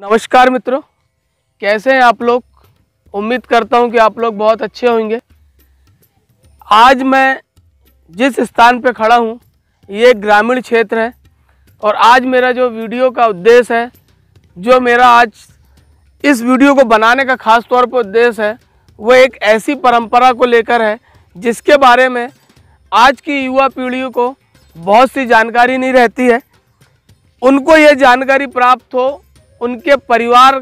नमस्कार मित्रों कैसे हैं आप लोग उम्मीद करता हूं कि आप लोग बहुत अच्छे होंगे आज मैं जिस स्थान पर खड़ा हूं ये ग्रामीण क्षेत्र है और आज मेरा जो वीडियो का उद्देश्य है जो मेरा आज इस वीडियो को बनाने का ख़ास तौर पर उद्देश्य है वो एक ऐसी परंपरा को लेकर है जिसके बारे में आज की युवा पीढ़ियों को बहुत सी जानकारी नहीं रहती है उनको ये जानकारी प्राप्त हो उनके परिवार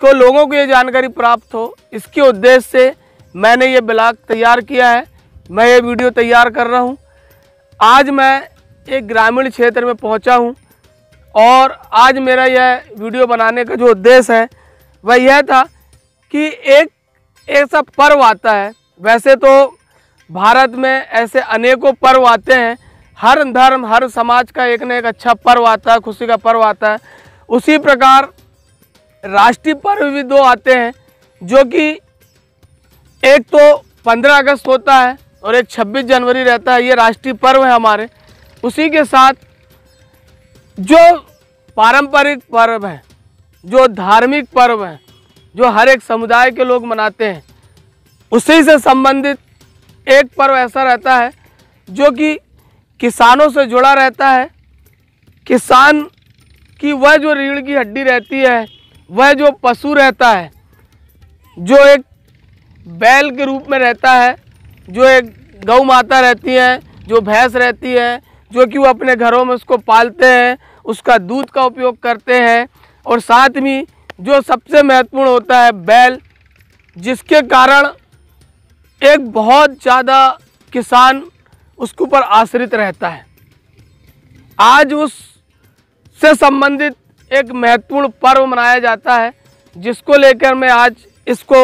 को लोगों को ये जानकारी प्राप्त हो इसके उद्देश्य से मैंने ये ब्लॉग तैयार किया है मैं ये वीडियो तैयार कर रहा हूँ आज मैं एक ग्रामीण क्षेत्र में पहुँचा हूँ और आज मेरा यह वीडियो बनाने का जो उद्देश्य है वह यह था कि एक ऐसा पर्व आता है वैसे तो भारत में ऐसे अनेकों पर्व आते हैं हर धर्म हर समाज का एक न एक अच्छा पर्व आता है खुशी का पर्व आता है उसी प्रकार राष्ट्रीय पर्व भी दो आते हैं जो कि एक तो 15 अगस्त होता है और एक 26 जनवरी रहता है ये राष्ट्रीय पर्व है हमारे उसी के साथ जो पारंपरिक पर्व हैं जो धार्मिक पर्व हैं जो हर एक समुदाय के लोग मनाते हैं उसी से संबंधित एक पर्व ऐसा रहता है जो कि किसानों से जुड़ा रहता है किसान कि वह जो रीढ़ की हड्डी रहती है वह जो पशु रहता है जो एक बैल के रूप में रहता है जो एक गौ माता रहती है जो भैंस रहती है जो कि वो अपने घरों में उसको पालते हैं उसका दूध का उपयोग करते हैं और साथ में जो सबसे महत्वपूर्ण होता है बैल जिसके कारण एक बहुत ज़्यादा किसान उसके ऊपर आश्रित रहता है आज उस इससे संबंधित एक महत्वपूर्ण पर्व मनाया जाता है जिसको लेकर मैं आज इसको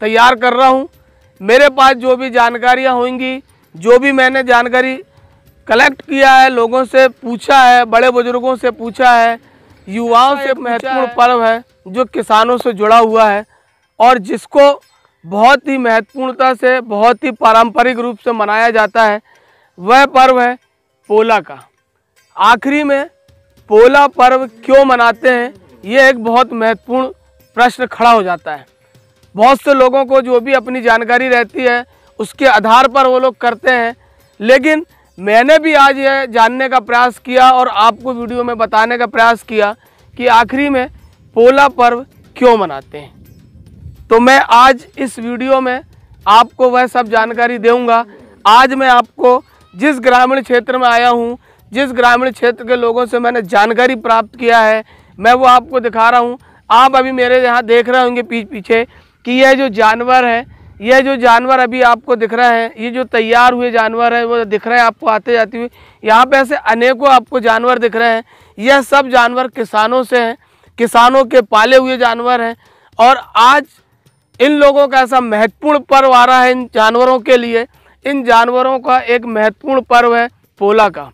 तैयार कर रहा हूँ मेरे पास जो भी जानकारियाँ होंगी जो भी मैंने जानकारी कलेक्ट किया है लोगों से पूछा है बड़े बुजुर्गों से पूछा है युवाओं से महत्वपूर्ण पर्व है जो किसानों से जुड़ा हुआ है और जिसको बहुत ही महत्वपूर्णता से बहुत ही पारंपरिक रूप से मनाया जाता है वह पर्व है पोला का आखिरी में पोला पर्व क्यों मनाते हैं ये एक बहुत महत्वपूर्ण प्रश्न खड़ा हो जाता है बहुत से लोगों को जो भी अपनी जानकारी रहती है उसके आधार पर वो लोग करते हैं लेकिन मैंने भी आज यह जानने का प्रयास किया और आपको वीडियो में बताने का प्रयास किया कि आखिरी में पोला पर्व क्यों मनाते हैं तो मैं आज इस वीडियो में आपको वह सब जानकारी दूंगा आज मैं आपको जिस ग्रामीण क्षेत्र में आया हूँ जिस ग्रामीण क्षेत्र के लोगों से मैंने जानकारी प्राप्त किया है मैं वो आपको दिखा रहा हूँ आप अभी मेरे यहाँ देख रहे होंगे पीछे पीछे कि यह जो जानवर है यह जो जानवर अभी आपको दिख रहा है ये जो तैयार हुए जानवर है वो दिख रहे हैं आपको आते जाते हुए यहाँ पे ऐसे अनेकों आपको जानवर दिख रहे हैं यह सब जानवर किसानों से हैं किसानों के पाले हुए जानवर हैं और आज इन लोगों का ऐसा महत्वपूर्ण पर्व आ रहा है इन जानवरों के लिए इन जानवरों का एक महत्वपूर्ण पर्व है पोला का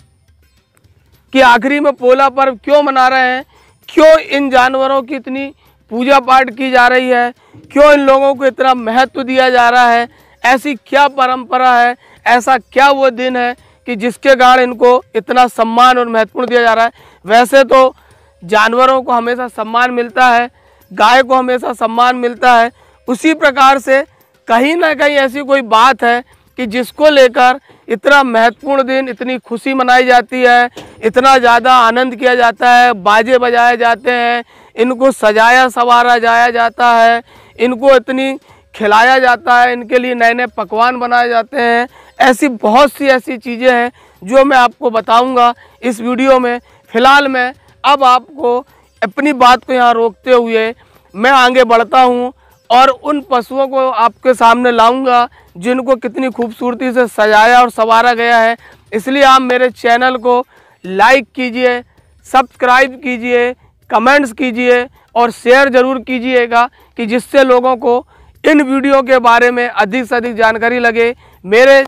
कि आखिरी में पोला पर्व क्यों मना रहे हैं क्यों इन जानवरों की इतनी पूजा पाठ की जा रही है क्यों इन लोगों को इतना महत्व दिया जा रहा है ऐसी क्या परंपरा है ऐसा क्या वो दिन है कि जिसके कारण इनको इतना सम्मान और महत्वपूर्ण दिया जा रहा है वैसे तो जानवरों को हमेशा सम्मान मिलता है गाय को हमेशा सम्मान मिलता है उसी प्रकार से कहीं ना कहीं ऐसी कोई बात है कि जिसको लेकर इतना महत्वपूर्ण दिन इतनी खुशी मनाई जाती है इतना ज़्यादा आनंद किया जाता है बाजे बजाए जाते हैं इनको सजाया संवारा जाया जाता है इनको इतनी खिलाया जाता है इनके लिए नए नए पकवान बनाए जाते हैं ऐसी बहुत सी ऐसी चीज़ें हैं जो मैं आपको बताऊँगा इस वीडियो में फ़िलहाल मैं अब आपको अपनी बात को यहाँ रोकते हुए मैं आगे बढ़ता हूँ और उन पशुओं को आपके सामने लाऊंगा जिनको कितनी खूबसूरती से सजाया और संवारा गया है इसलिए आप मेरे चैनल को लाइक कीजिए सब्सक्राइब कीजिए कमेंट्स कीजिए और शेयर ज़रूर कीजिएगा कि जिससे लोगों को इन वीडियो के बारे में अधिक से अधिक जानकारी लगे मेरे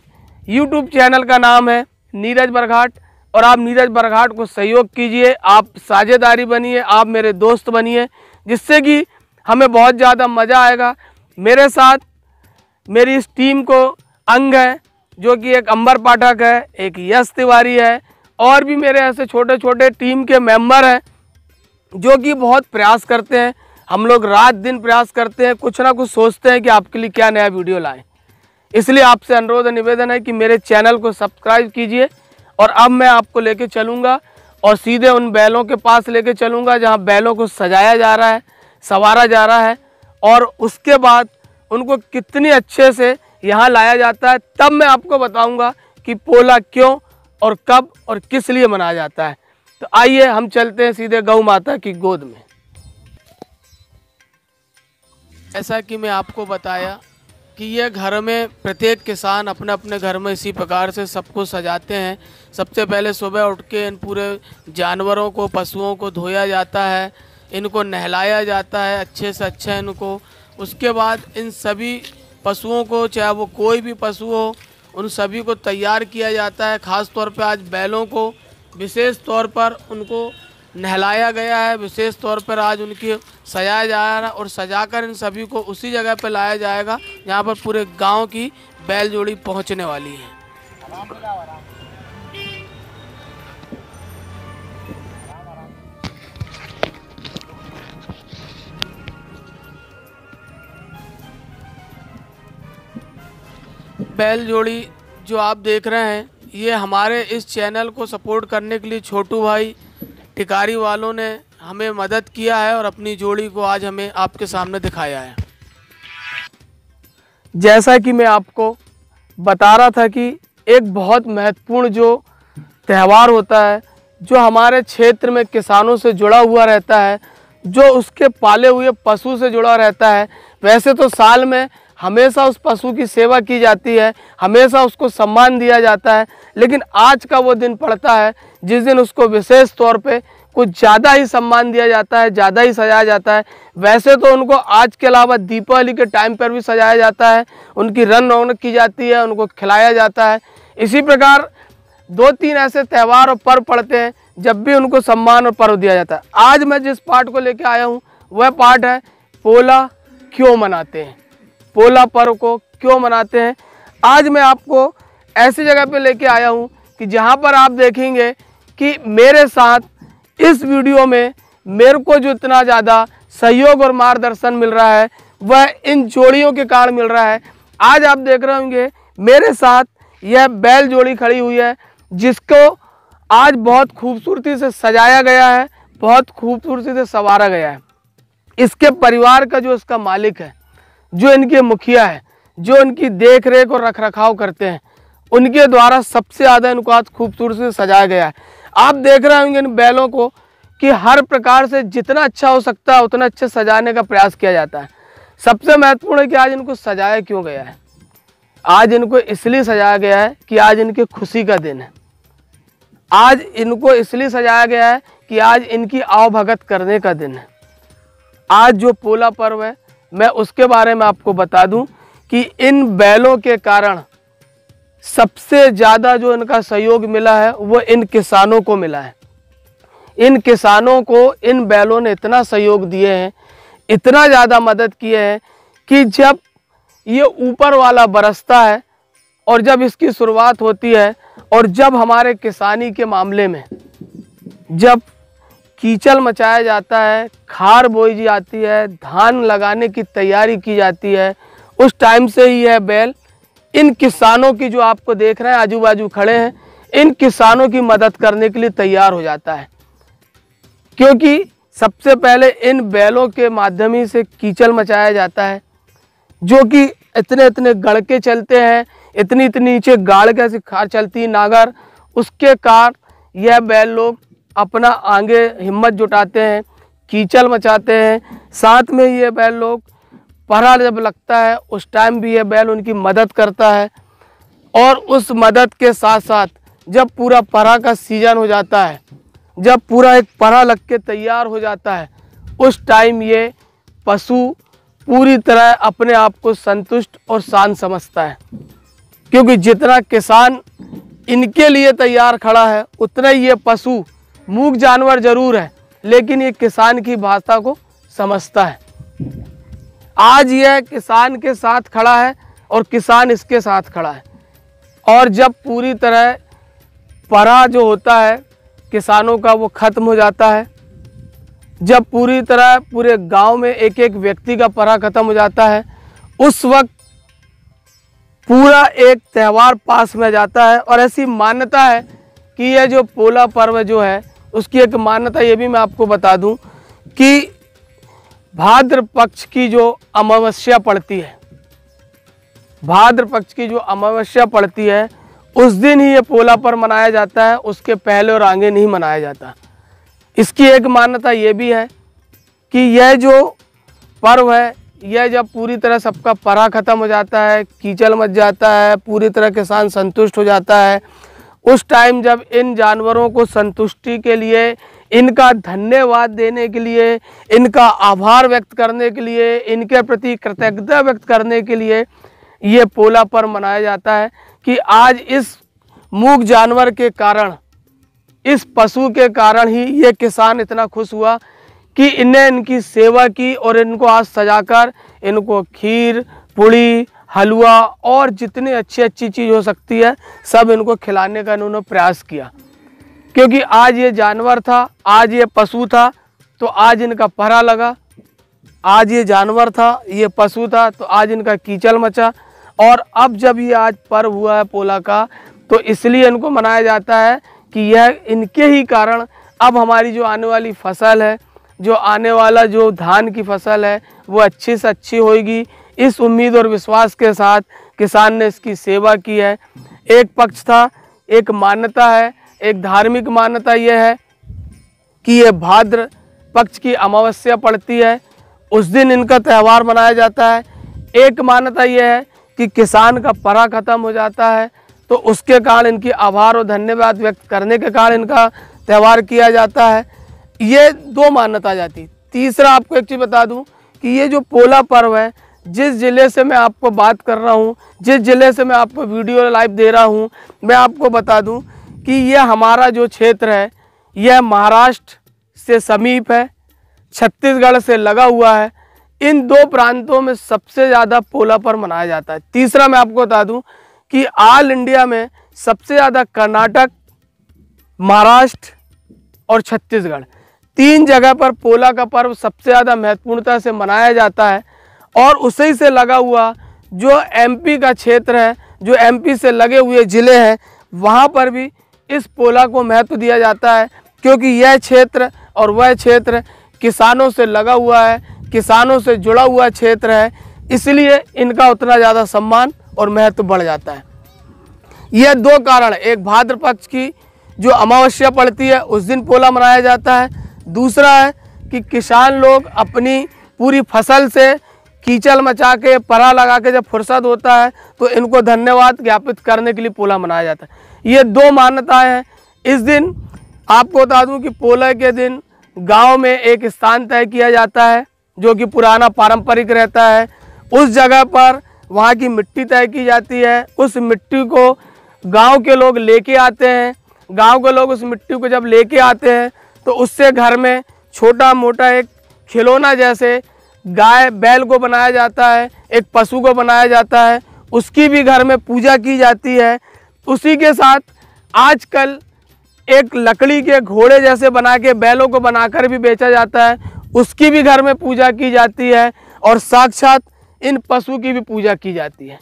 यूट्यूब चैनल का नाम है नीरज बरघाट और आप नीरज बरघाट को सहयोग कीजिए आप साझेदारी बनिए आप मेरे दोस्त बनिए जिससे कि हमें बहुत ज़्यादा मज़ा आएगा मेरे साथ मेरी इस टीम को अंग है जो कि एक अंबर पाठक है एक यश तिवारी है और भी मेरे ऐसे छोटे छोटे टीम के मेंबर हैं जो कि बहुत प्रयास करते हैं हम लोग रात दिन प्रयास करते हैं कुछ ना कुछ सोचते हैं कि आपके लिए क्या नया वीडियो लाएं इसलिए आपसे अनुरोध निवेदन है कि मेरे चैनल को सब्सक्राइब कीजिए और अब मैं आपको कर चलूँगा और सीधे उन बैलों के पास ले कर चलूँगा जहाँ बैलों को सजाया जा रहा है संवारा जा रहा है और उसके बाद उनको कितनी अच्छे से यहाँ लाया जाता है तब मैं आपको बताऊँगा कि पोला क्यों और कब और किस लिए मनाया जाता है तो आइए हम चलते हैं सीधे गौ माता की गोद में ऐसा कि मैं आपको बताया कि ये घर में प्रत्येक किसान अपने अपने घर में इसी प्रकार से सबको सजाते हैं सबसे पहले सुबह उठ के इन पूरे जानवरों को पशुओं को धोया जाता है इनको नहलाया जाता है अच्छे से अच्छा इनको उसके बाद इन सभी पशुओं को चाहे वो कोई भी पशु हो उन सभी को तैयार किया जाता है ख़ास तौर पर आज बैलों को विशेष तौर पर उनको नहलाया गया है विशेष तौर पर आज उनकी सजाया जा रहा है और सजाकर इन सभी को उसी जगह पर लाया जाएगा जहाँ पर पूरे गांव की बैल जोड़ी पहुँचने वाली है बैल जोड़ी जो आप देख रहे हैं ये हमारे इस चैनल को सपोर्ट करने के लिए छोटू भाई टिकारी वालों ने हमें मदद किया है और अपनी जोड़ी को आज हमें आपके सामने दिखाया है जैसा कि मैं आपको बता रहा था कि एक बहुत महत्वपूर्ण जो त्यौहार होता है जो हमारे क्षेत्र में किसानों से जुड़ा हुआ रहता है जो उसके पाले हुए पशु से जुड़ा रहता है वैसे तो साल में हमेशा उस पशु की सेवा की जाती है हमेशा उसको सम्मान दिया जाता है लेकिन आज का वो दिन पड़ता है जिस दिन उसको विशेष तौर पे कुछ ज़्यादा ही सम्मान दिया जाता है ज़्यादा ही सजाया जाता है वैसे तो उनको आज के अलावा दीपावली के टाइम पर भी सजाया जाता है उनकी रन रौनक की जाती है उनको खिलाया जाता है इसी प्रकार दो तीन ऐसे त्यौहार और पर्व पड़ते हैं जब भी उनको सम्मान और पर्व दिया जाता है आज मैं जिस पार्ट को लेकर आया हूँ वह पार्ट है पोला क्यों मनाते हैं पोला पर्व को क्यों मनाते हैं आज मैं आपको ऐसी जगह पे लेके आया हूँ कि जहाँ पर आप देखेंगे कि मेरे साथ इस वीडियो में मेरे को जो इतना ज़्यादा सहयोग और मार्गदर्शन मिल रहा है वह इन जोड़ियों के कारण मिल रहा है आज आप देख रहे होंगे मेरे साथ यह बैल जोड़ी खड़ी हुई है जिसको आज बहुत खूबसूरती से सजाया गया है बहुत खूबसूरती से संवारा गया है इसके परिवार का जो इसका मालिक है जो इनके मुखिया है जो इनकी देख रेख और रख रखाव करते हैं उनके द्वारा सबसे ज़्यादा इनको आज खूबसूरत से सजाया गया है आप देख रहे होंगे इन बैलों को कि हर प्रकार से जितना अच्छा हो सकता है उतना अच्छे सजाने का प्रयास किया जाता है सबसे महत्वपूर्ण है कि आज इनको सजाया क्यों गया है आज इनको इसलिए सजाया गया है कि आज इनके खुशी का दिन है आज इनको इसलिए सजाया गया है कि आज इनकी आवभगत करने का दिन है आज जो पोला पर्व है मैं उसके बारे में आपको बता दूं कि इन बैलों के कारण सबसे ज़्यादा जो इनका सहयोग मिला है वो इन किसानों को मिला है इन किसानों को इन बैलों ने इतना सहयोग दिए हैं इतना ज़्यादा मदद किए हैं कि जब ये ऊपर वाला बरसता है और जब इसकी शुरुआत होती है और जब हमारे किसानी के मामले में जब कीचड़ मचाया जाता है खार बोई जी आती है धान लगाने की तैयारी की जाती है उस टाइम से ही यह बैल इन किसानों की जो आपको देख रहे हैं आजू बाजू खड़े हैं इन किसानों की मदद करने के लिए तैयार हो जाता है क्योंकि सबसे पहले इन बैलों के माध्यम ही से कीचड़ मचाया जाता है जो कि इतने इतने गड़के के चलते हैं इतनी इतनी नीचे गाड़ के ऐसी खार चलती नागर उसके कारण यह बैल लोग अपना आगे हिम्मत जुटाते हैं कीचल मचाते हैं साथ में ये बैल लोग पहरा जब लगता है उस टाइम भी ये बैल उनकी मदद करता है और उस मदद के साथ साथ जब पूरा पहरा का सीजन हो जाता है जब पूरा एक पहरा लग के तैयार हो जाता है उस टाइम ये पशु पूरी तरह अपने आप को संतुष्ट और शांत समझता है क्योंकि जितना किसान इनके लिए तैयार खड़ा है उतना ही ये पशु मूक जानवर जरूर है लेकिन ये किसान की भाषा को समझता है आज यह किसान के साथ खड़ा है और किसान इसके साथ खड़ा है और जब पूरी तरह परा जो होता है किसानों का वो ख़त्म हो जाता है जब पूरी तरह पूरे गांव में एक एक व्यक्ति का परा ख़त्म हो जाता है उस वक्त पूरा एक त्यौहार पास में जाता है और ऐसी मान्यता है कि यह जो पोला पर्व जो है उसकी एक मान्यता ये भी मैं आपको बता दूं कि भाद्र पक्ष की जो अमावस्या पड़ती है भाद्र पक्ष की जो अमावस्या पड़ती है उस दिन ही ये पोला पर मनाया जाता है उसके पहले और आगे नहीं मनाया जाता इसकी एक मान्यता ये भी है कि यह जो पर्व है यह जब पूरी तरह सबका परा ख़त्म हो जाता है कीचल मच जाता है पूरी तरह किसान संतुष्ट हो जाता है उस टाइम जब इन जानवरों को संतुष्टि के लिए इनका धन्यवाद देने के लिए इनका आभार व्यक्त करने के लिए इनके प्रति कृतज्ञता व्यक्त करने के लिए ये पोला पर्व मनाया जाता है कि आज इस मूक जानवर के कारण इस पशु के कारण ही ये किसान इतना खुश हुआ कि इनने इनकी सेवा की और इनको आज सजाकर इनको खीर पूड़ी हलवा और जितनी अच्छी अच्छी चीज़ हो सकती है सब इनको खिलाने का इन्होंने प्रयास किया क्योंकि आज ये जानवर था आज ये पशु था तो आज इनका पहरा लगा आज ये जानवर था ये पशु था तो आज इनका कीचल मचा और अब जब ये आज पर्व हुआ है पोला का तो इसलिए इनको मनाया जाता है कि यह इनके ही कारण अब हमारी जो आने वाली फसल है जो आने वाला जो धान की फसल है वो अच्छे से अच्छी होगी इस उम्मीद और विश्वास के साथ किसान ने इसकी सेवा की है एक पक्ष था एक मान्यता है एक धार्मिक मान्यता यह है कि ये भाद्र पक्ष की अमावस्या पड़ती है उस दिन इनका त्यौहार मनाया जाता है एक मान्यता यह है कि किसान का परा खत्म हो जाता है तो उसके कारण इनकी आभार और धन्यवाद व्यक्त करने के कारण इनका त्यौहार किया जाता है ये दो मान्यता जाती तीसरा आपको एक चीज़ बता दूं कि ये जो पोला पर्व है जिस ज़िले से मैं आपको बात कर रहा हूँ जिस ज़िले से मैं आपको वीडियो लाइव दे रहा हूँ मैं आपको बता दूँ कि यह हमारा जो क्षेत्र है यह महाराष्ट्र से समीप है छत्तीसगढ़ से लगा हुआ है इन दो प्रांतों में सबसे ज़्यादा पोला पर मनाया जाता है तीसरा मैं आपको बता दूं कि ऑल इंडिया में सबसे ज़्यादा कर्नाटक महाराष्ट्र और छत्तीसगढ़ तीन जगह पर पोला का पर्व सबसे ज़्यादा महत्वपूर्णता से मनाया जाता है और उसी से लगा हुआ जो एमपी का क्षेत्र है जो एमपी से लगे हुए ज़िले हैं वहाँ पर भी इस पोला को महत्व दिया जाता है क्योंकि यह क्षेत्र और वह क्षेत्र किसानों से लगा हुआ है किसानों से जुड़ा हुआ क्षेत्र है इसलिए इनका उतना ज़्यादा सम्मान और महत्व बढ़ जाता है यह दो कारण एक भाद्र पक्ष की जो अमावस्या पड़ती है उस दिन पोला मनाया जाता है दूसरा है कि किसान लोग अपनी पूरी फसल से कीचड़ मचा के परा लगा के जब फुर्सत होता है तो इनको धन्यवाद ज्ञापित करने के लिए पोला मनाया जाता है ये दो मान्यताएं हैं इस दिन आपको बता दूं कि पोले के दिन गांव में एक स्थान तय किया जाता है जो कि पुराना पारंपरिक रहता है उस जगह पर वहाँ की मिट्टी तय की जाती है उस मिट्टी को गांव के लोग लेके आते हैं गांव के लोग उस मिट्टी को जब लेके आते हैं तो उससे घर में छोटा मोटा एक खिलौना जैसे गाय बैल को बनाया जाता है एक पशु को बनाया जाता है उसकी भी घर में पूजा की जाती है उसी के साथ आजकल एक लकड़ी के घोड़े जैसे बना के बैलों को बनाकर भी बेचा जाता है उसकी भी घर में पूजा की जाती है और साक्षात इन पशु की भी पूजा की जाती है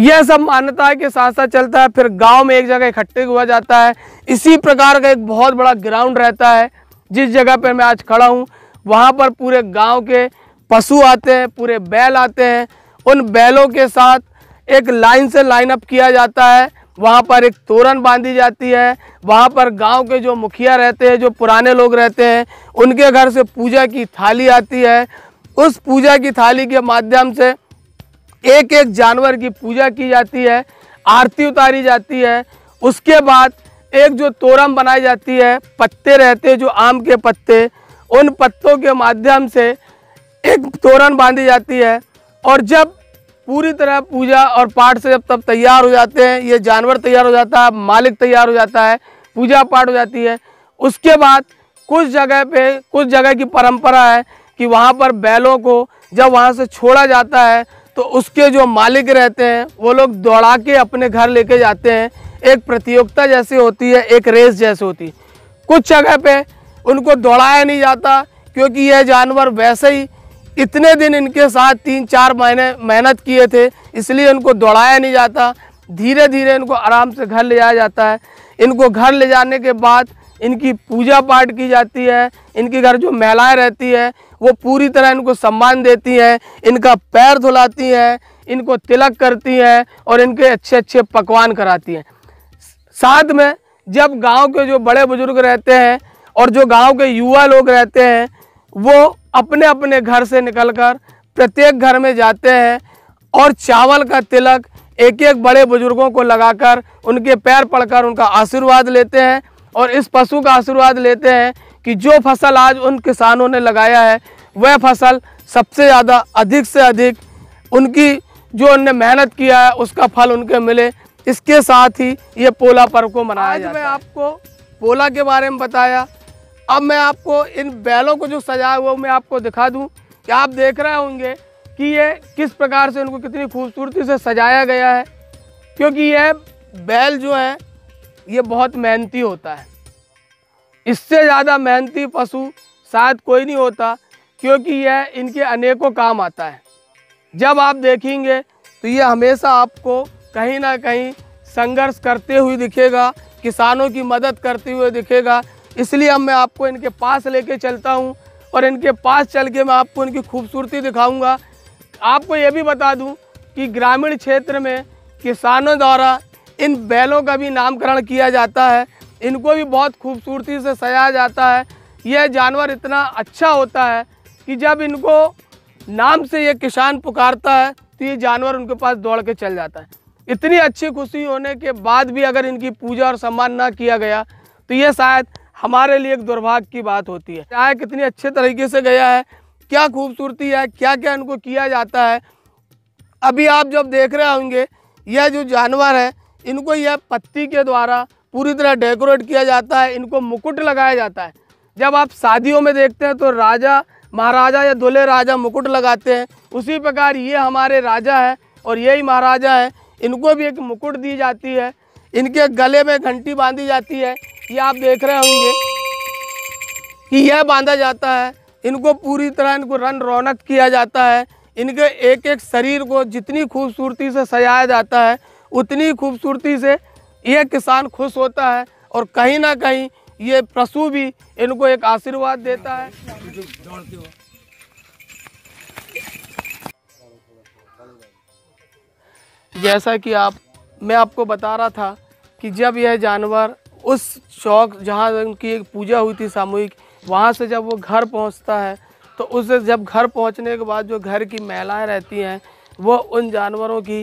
यह सब मान्यता के साथ साथ चलता है फिर गांव में एक जगह इकट्ठे हुआ जाता है इसी प्रकार का एक बहुत बड़ा ग्राउंड रहता है जिस जगह पर मैं आज खड़ा हूँ वहाँ पर पूरे गांव के पशु आते हैं पूरे बैल आते हैं उन बैलों के साथ एक लाइन से लाइनअप किया जाता है वहाँ पर एक तोरण बांधी जाती है वहाँ पर गांव के जो मुखिया रहते हैं जो पुराने लोग रहते हैं उनके घर से पूजा की थाली आती है उस पूजा की थाली के माध्यम से एक एक जानवर की पूजा की जाती है आरती उतारी जाती है उसके बाद एक जो तोरम बनाई जाती है पत्ते रहते हैं जो आम के पत्ते उन पत्तों के माध्यम से एक तोरण बांधी जाती है और जब पूरी तरह पूजा और पाठ से जब तब तैयार हो जाते हैं ये जानवर तैयार हो जाता है मालिक तैयार हो जाता है पूजा पाठ हो जाती है उसके बाद कुछ जगह पे कुछ जगह की परंपरा है कि वहाँ पर बैलों को जब वहाँ से छोड़ा जाता है तो उसके जो मालिक रहते हैं वो लोग दौड़ा के अपने घर लेके जाते हैं एक प्रतियोगिता जैसी होती है एक रेस जैसी होती है कुछ जगह पर उनको दौड़ाया नहीं जाता क्योंकि यह जानवर वैसे ही इतने दिन इनके साथ तीन चार महीने मेहनत किए थे इसलिए इनको दौड़ाया नहीं जाता धीरे धीरे इनको आराम से घर ले जाया जाता है इनको घर ले जाने के बाद इनकी पूजा पाठ की जाती है इनके घर जो महिलाएं रहती है वो पूरी तरह इनको सम्मान देती हैं इनका पैर धुलाती हैं इनको तिलक करती हैं और इनके अच्छे अच्छे पकवान कराती हैं साथ में जब गांव के जो बड़े बुजुर्ग रहते हैं और जो गांव के युवा लोग रहते हैं वो अपने अपने घर से निकलकर प्रत्येक घर में जाते हैं और चावल का तिलक एक एक बड़े बुजुर्गों को लगाकर उनके पैर पड़कर उनका आशीर्वाद लेते हैं और इस पशु का आशीर्वाद लेते हैं कि जो फसल आज उन किसानों ने लगाया है वह फसल सबसे ज़्यादा अधिक से अधिक उनकी जो उनने मेहनत किया है उसका फल उनके मिले इसके साथ ही ये पोला पर्व को मनाया आज मैं आपको पोला के बारे में बताया अब मैं आपको इन बैलों को जो सजाया हुआ मैं आपको दिखा दूँ कि आप देख रहे होंगे कि ये किस प्रकार से उनको कितनी खूबसूरती से सजाया गया है क्योंकि यह बैल जो है ये बहुत मेहनती होता है इससे ज़्यादा मेहनती पशु शायद कोई नहीं होता क्योंकि यह इनके अनेकों काम आता है जब आप देखेंगे तो ये हमेशा आपको कहीं ना कहीं संघर्ष करते हुए दिखेगा किसानों की मदद करते हुए दिखेगा इसलिए अब मैं आपको इनके पास लेके चलता हूँ और इनके पास चल के मैं आपको इनकी खूबसूरती दिखाऊंगा आपको ये भी बता दूँ कि ग्रामीण क्षेत्र में किसानों द्वारा इन बैलों का भी नामकरण किया जाता है इनको भी बहुत खूबसूरती से सजाया जाता है यह जानवर इतना अच्छा होता है कि जब इनको नाम से ये किसान पुकारता है तो ये जानवर उनके पास दौड़ के चल जाता है इतनी अच्छी खुशी होने के बाद भी अगर इनकी पूजा और सम्मान ना किया गया तो ये शायद हमारे लिए एक दुर्भाग्य की बात होती है चाय कितनी अच्छे तरीके से गया है क्या खूबसूरती है क्या क्या इनको किया जाता है अभी आप जब देख रहे होंगे यह जो जानवर है इनको यह पत्ती के द्वारा पूरी तरह डेकोरेट किया जाता है इनको मुकुट लगाया जाता है जब आप शादियों में देखते हैं तो राजा महाराजा या दुल्हे राजा मुकुट लगाते हैं उसी प्रकार ये हमारे राजा है और यही महाराजा है इनको भी एक मुकुट दी जाती है इनके गले में घंटी बांधी जाती है ये आप देख रहे होंगे कि यह बांधा जाता है इनको पूरी तरह इनको रन रौनक किया जाता है इनके एक एक शरीर को जितनी खूबसूरती से सजाया जाता है उतनी खूबसूरती से यह किसान खुश होता है और कहीं ना कहीं ये पशु भी इनको एक आशीर्वाद देता है जैसा कि आप मैं आपको बता रहा था कि जब यह जानवर उस चौक जहाँ उनकी एक पूजा हुई थी सामूहिक वहाँ से जब वो घर पहुँचता है तो उसे जब घर पहुँचने के बाद जो घर की महिलाएँ रहती हैं वो उन जानवरों की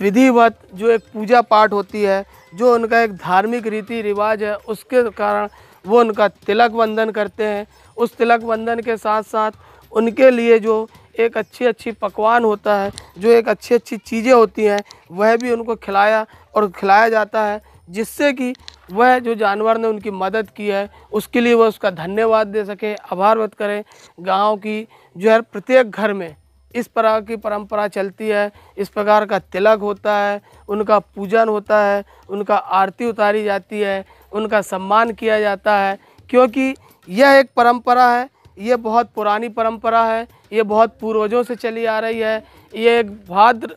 विधिवत जो एक पूजा पाठ होती है जो उनका एक धार्मिक रीति रिवाज है उसके कारण वो उनका तिलक वंदन करते हैं उस तिलक वंदन के साथ साथ उनके लिए जो एक अच्छी अच्छी पकवान होता है जो एक अच्छी अच्छी चीज़ें होती हैं वह भी उनको खिलाया और खिलाया जाता है जिससे कि वह जो जानवर ने उनकी मदद की है उसके लिए वह उसका धन्यवाद दे सके आभार व्यक्त करें गांव की जो है प्रत्येक घर में इस प्रकार की परंपरा चलती है इस प्रकार का तिलक होता है उनका पूजन होता है उनका आरती उतारी जाती है उनका सम्मान किया जाता है क्योंकि यह एक परंपरा है ये बहुत पुरानी परंपरा है ये बहुत पूर्वजों से चली आ रही है ये एक भाद्र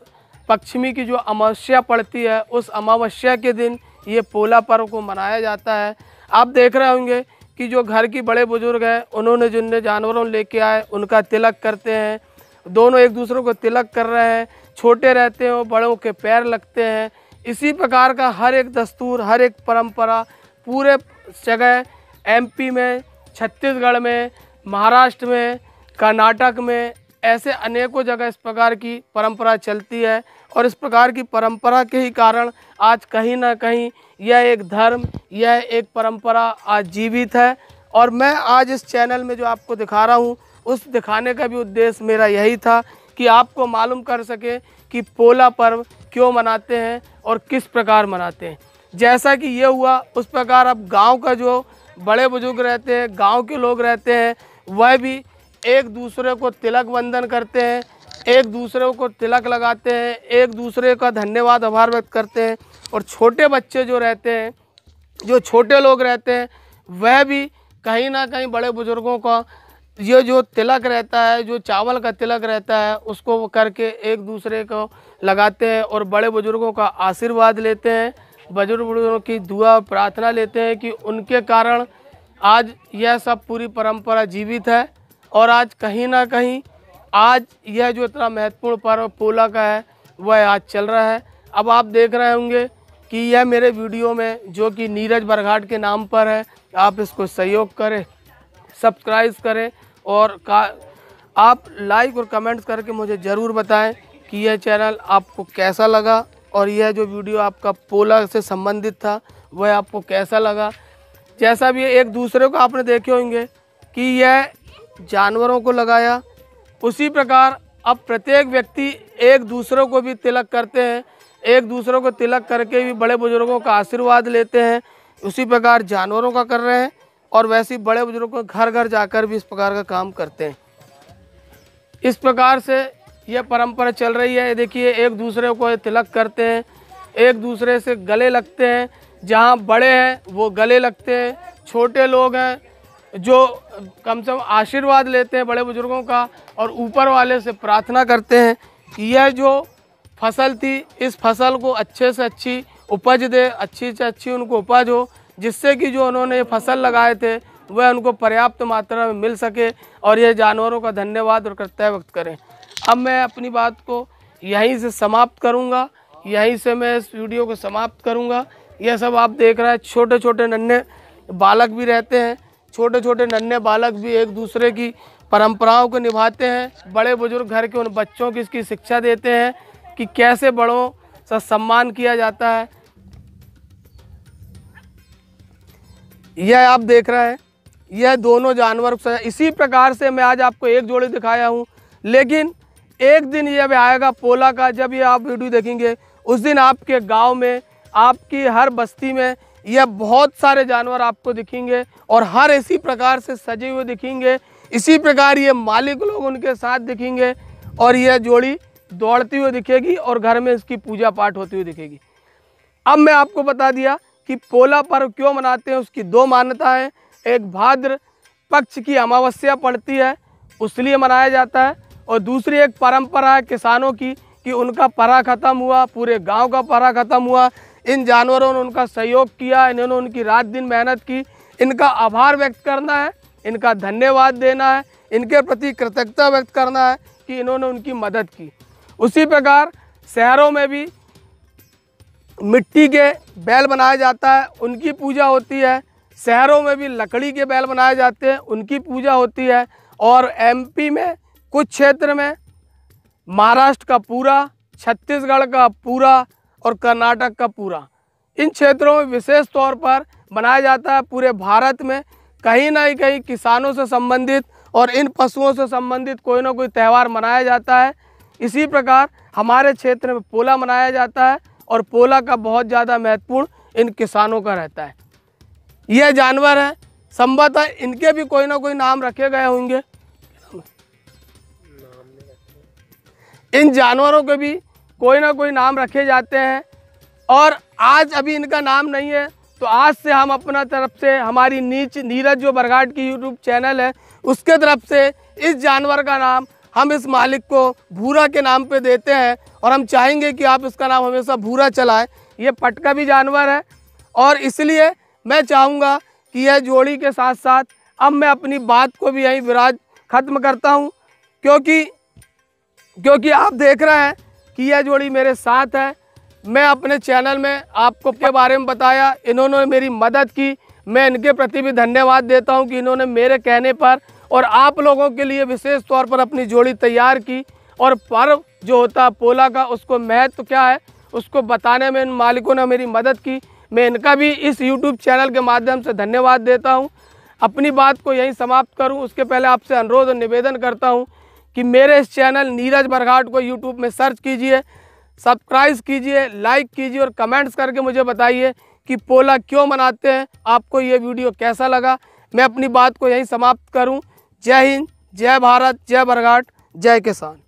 पश्चिमी की जो अमावस्या पड़ती है उस अमावस्या के दिन ये पोला पर्व को मनाया जाता है आप देख रहे होंगे कि जो घर की बड़े बुजुर्ग हैं उन्होंने जिनने जानवरों लेके आए उनका तिलक करते हैं दोनों एक दूसरों को तिलक कर रहे हैं छोटे रहते हैं बड़ों के पैर लगते हैं इसी प्रकार का हर एक दस्तूर हर एक परंपरा पूरे जगह एमपी में छत्तीसगढ़ में महाराष्ट्र में कर्नाटक में ऐसे अनेकों जगह इस प्रकार की परंपरा चलती है और इस प्रकार की परंपरा के ही कारण आज कहीं ना कहीं यह एक धर्म यह एक परंपरा आज जीवित है और मैं आज इस चैनल में जो आपको दिखा रहा हूँ उस दिखाने का भी उद्देश्य मेरा यही था कि आपको मालूम कर सके कि पोला पर्व क्यों मनाते हैं और किस प्रकार मनाते हैं जैसा कि ये हुआ उस प्रकार अब गाँव का जो बड़े बुजुर्ग रहते हैं गाँव के लोग रहते हैं वह भी एक दूसरे को तिलक वंदन करते हैं एक दूसरे को तिलक लगाते हैं एक दूसरे का धन्यवाद आभार व्यक्त करते हैं और छोटे बच्चे जो रहते हैं जो छोटे लोग रहते हैं वह भी कहीं ना कहीं बड़े बुज़ुर्गों का ये जो तिलक रहता है जो चावल का तिलक रहता है उसको वो करके एक दूसरे को लगाते हैं और बड़े बुज़ुर्गों का आशीर्वाद लेते हैं बुजुर्ग बुजुर्गों की दुआ प्रार्थना लेते हैं कि उनके कारण आज यह सब पूरी परंपरा जीवित है और आज कहीं ना कहीं आज यह जो इतना महत्वपूर्ण पर्व पोला का है वह आज चल रहा है अब आप देख रहे होंगे कि यह मेरे वीडियो में जो कि नीरज बरघाट के नाम पर है आप इसको सहयोग करें सब्सक्राइब करें और का आप लाइक और कमेंट्स करके मुझे ज़रूर बताएं कि यह चैनल आपको कैसा लगा और यह जो वीडियो आपका पोला से संबंधित था वह आपको कैसा लगा जैसा भी एक दूसरे को आपने देखे होंगे कि यह जानवरों को लगाया उसी प्रकार अब प्रत्येक व्यक्ति एक दूसरों को भी तिलक करते हैं एक दूसरों को तिलक करके भी बड़े बुजुर्गों का आशीर्वाद लेते हैं उसी प्रकार जानवरों का कर रहे हैं और वैसे ही बड़े बुजुर्गों घर घर जाकर भी इस प्रकार का काम करते हैं इस प्रकार से यह परंपरा चल रही है देखिए एक दूसरे को तिलक करते हैं एक दूसरे से गले लगते हैं जहाँ बड़े हैं वो गले लगते हैं छोटे लोग हैं जो कम से कम आशीर्वाद लेते हैं बड़े बुजुर्गों का और ऊपर वाले से प्रार्थना करते हैं कि यह जो फसल थी इस फसल को अच्छे से अच्छी उपज दे अच्छी से अच्छी उनको उपज हो जिससे कि जो उन्होंने फसल लगाए थे वह उनको पर्याप्त मात्रा में मिल सके और यह जानवरों का धन्यवाद और कृत्य व्यक्त करें अब मैं अपनी बात को यहीं से समाप्त करूँगा यहीं से मैं इस वीडियो को समाप्त करूँगा यह सब आप देख रहे हैं छोटे छोटे नन्हे बालक भी रहते हैं छोटे छोटे नन्हे बालक भी एक दूसरे की परंपराओं को निभाते हैं बड़े बुजुर्ग घर के उन बच्चों की इसकी शिक्षा देते हैं कि कैसे बड़ों से सम्मान किया जाता है यह आप देख रहे हैं यह दोनों जानवर इसी प्रकार से मैं आज आपको एक जोड़ी दिखाया हूँ लेकिन एक दिन यह भी आएगा पोला का जब ये आप वीडियो देखेंगे उस दिन आपके गांव में आपकी हर बस्ती में यह बहुत सारे जानवर आपको दिखेंगे और हर इसी प्रकार से सजे हुए दिखेंगे इसी प्रकार ये मालिक लोग उनके साथ दिखेंगे और यह जोड़ी दौड़ती हुई दिखेगी और घर में इसकी पूजा पाठ होती हुई दिखेगी अब मैं आपको बता दिया कि पोला पर्व क्यों मनाते हैं उसकी दो मान्यता है एक भाद्र पक्ष की अमावस्या पड़ती है उसलिए मनाया जाता है और दूसरी एक परंपरा है किसानों की कि उनका परा ख़त्म हुआ पूरे गांव का परा ख़त्म हुआ इन जानवरों ने उनका सहयोग किया इन्होंने उनकी रात दिन मेहनत की इनका आभार व्यक्त करना है इनका धन्यवाद देना है इनके प्रति कृतज्ञता व्यक्त करना है कि इन्होंने उनकी मदद की उसी प्रकार शहरों में भी मिट्टी के बैल बनाया जाता है उनकी पूजा होती है शहरों में भी लकड़ी के बैल बनाए जाते हैं उनकी पूजा होती है और एमपी में कुछ क्षेत्र में महाराष्ट्र का पूरा छत्तीसगढ़ का पूरा और कर्नाटक का पूरा इन क्षेत्रों में विशेष तौर पर बनाया जाता है पूरे भारत में कहीं ना कहीं किसानों से संबंधित और इन पशुओं से संबंधित कोई ना कोई त्यौहार मनाया जाता है इसी प्रकार हमारे क्षेत्र में पोला मनाया जाता है और पोला का बहुत ज़्यादा महत्वपूर्ण इन किसानों का रहता है यह जानवर है संभवतः इनके भी कोई ना कोई नाम रखे गए होंगे इन जानवरों के भी कोई ना कोई नाम रखे जाते हैं और आज अभी इनका नाम नहीं है तो आज से हम अपना तरफ से हमारी नीच नीरज जो बरगाट की यूट्यूब चैनल है उसके तरफ से इस जानवर का नाम हम इस मालिक को भूरा के नाम पे देते हैं और हम चाहेंगे कि आप इसका नाम हमेशा भूरा चलाएं ये पटका भी जानवर है और इसलिए मैं चाहूँगा कि यह जोड़ी के साथ साथ अब मैं अपनी बात को भी यहीं विराज ख़त्म करता हूँ क्योंकि क्योंकि आप देख रहे हैं कि यह जोड़ी मेरे साथ है मैं अपने चैनल में आपको के बारे में बताया इन्होंने मेरी मदद की मैं इनके प्रति भी धन्यवाद देता हूं कि इन्होंने मेरे कहने पर और आप लोगों के लिए विशेष तौर पर अपनी जोड़ी तैयार की और पर्व जो होता है पोला का उसको महत्व तो क्या है उसको बताने में इन मालिकों ने मेरी मदद की मैं इनका भी इस यूट्यूब चैनल के माध्यम से धन्यवाद देता हूँ अपनी बात को यहीं समाप्त करूँ उसके पहले आपसे अनुरोध और निवेदन करता हूँ कि मेरे इस चैनल नीरज बरघाट को यूट्यूब में सर्च कीजिए सब्सक्राइब कीजिए लाइक कीजिए और कमेंट्स करके मुझे बताइए कि पोला क्यों मनाते हैं आपको ये वीडियो कैसा लगा मैं अपनी बात को यहीं समाप्त करूं जय हिंद जय भारत जय बरघाट जय किसान